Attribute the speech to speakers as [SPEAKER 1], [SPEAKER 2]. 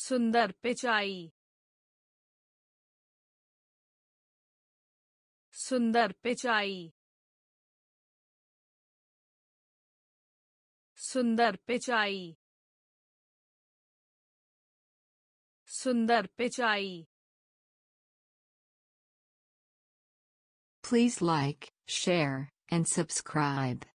[SPEAKER 1] सुंदर पिचाई सुंदर पिचाई सुंदर पिचाई सुंदर Pichai Please like, share, and subscribe.